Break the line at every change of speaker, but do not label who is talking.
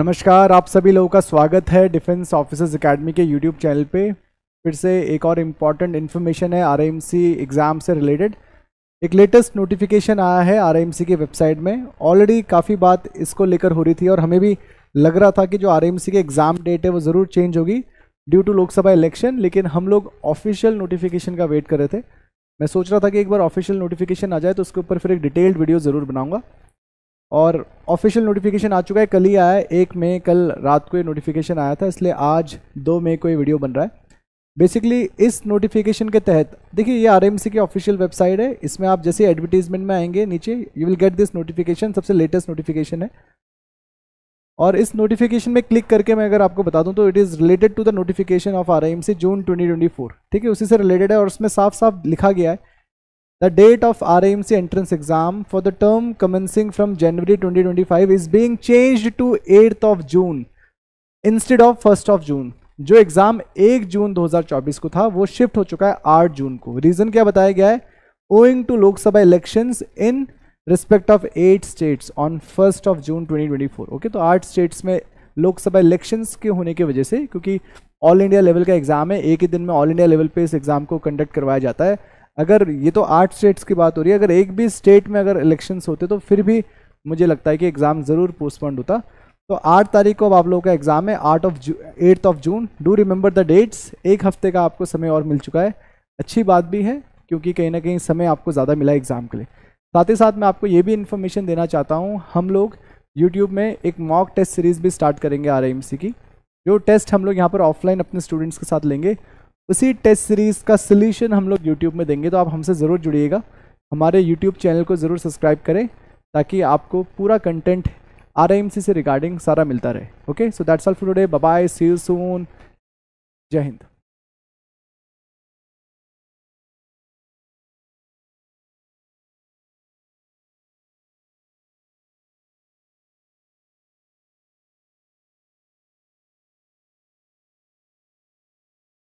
नमस्कार आप सभी लोगों का स्वागत है डिफेंस ऑफिसर्स एकेडमी के यूट्यूब चैनल पे फिर से एक और इम्पॉर्टेंट इन्फॉर्मेशन है आरएमसी एग्ज़ाम से रिलेटेड एक लेटेस्ट नोटिफिकेशन आया है आरएमसी की वेबसाइट में ऑलरेडी काफ़ी बात इसको लेकर हो रही थी और हमें भी लग रहा था कि जो आर के एग्ज़ाम डेट है वो ज़रूर चेंज होगी ड्यू टू लोकसभा इलेक्शन लेकिन हम लोग ऑफिशियल नोटिफिकेशन का वेट कर रहे थे मैं सोच रहा था कि एक बार ऑफिशियल नोटिफिकेशन आ जाए तो उसके ऊपर फिर एक डिटेल्ड वीडियो ज़रूर बनाऊँगा और ऑफिशियल नोटिफिकेशन आ चुका है कल ही आया है एक मई कल रात को ये नोटिफिकेशन आया था इसलिए आज दो मई को ये वीडियो बन रहा है बेसिकली इस नोटिफिकेशन के तहत देखिए ये आर की ऑफिशियल वेबसाइट है इसमें आप जैसे एडवर्टीजमेंट में आएंगे नीचे you will get this notification सबसे लेटेस्ट नोटिफिकेशन है और इस नोटिफिकेशन में क्लिक करके मैं अगर आपको बता दूं तो it is related to the notification of R I M C June 2024 ठीक है उसी से रिलेटेड है और उसमें साफ साफ लिखा गया है The date of exam entrance exam for the term commencing from January 2025 is being changed to 8th of June instead of 1st of June. जो एग्ज़ाम 1 जून 2024 को था वो शिफ्ट हो चुका है 8 जून को रीज़न क्या बताया गया है owing to Lok Sabha elections in respect of eight states on first of June 2024 okay तो आठ स्टेट्स में लोकसभा इलेक्शंस के होने की वजह से क्योंकि ऑल इंडिया लेवल का एग्ज़ाम है एक ही दिन में ऑल इंडिया लेवल पे इस एग्ज़ाम को कंडक्ट करवाया जाता है अगर ये तो आठ स्टेट्स की बात हो रही है अगर एक भी स्टेट में अगर इलेक्शंस होते तो फिर भी मुझे लगता है कि एग्ज़ाम ज़रूर पोस्टपोन होता तो आठ तारीख को अब आप लोगों का एग्ज़ाम है आठ ऑफ जू eighth of June do remember the dates एक हफ्ते का आपको समय और मिल चुका है अच्छी बात भी है क्योंकि कहीं ना कहीं समय आपको ज़्यादा मिला एग्ज़ाम के लिए साथ ही साथ मैं आपको ये भी इन्फॉर्मेशन देना चाहता हूँ हम लोग यूट्यूब में एक मॉक टेस्ट सीरीज़ भी स्टार्ट करेंगे आर की जो टेस्ट हम लोग यहाँ पर ऑफलाइन अपने स्टूडेंट्स के साथ लेंगे उसी टेस्ट सीरीज़ का सोल्यूशन हम लोग यूट्यूब में देंगे तो आप हमसे ज़रूर जुड़िएगा हमारे यूट्यूब चैनल को ज़रूर सब्सक्राइब करें ताकि आपको पूरा कंटेंट आर से रिगार्डिंग सारा मिलता रहे okay so that's all for today bye see you soon जय हिंद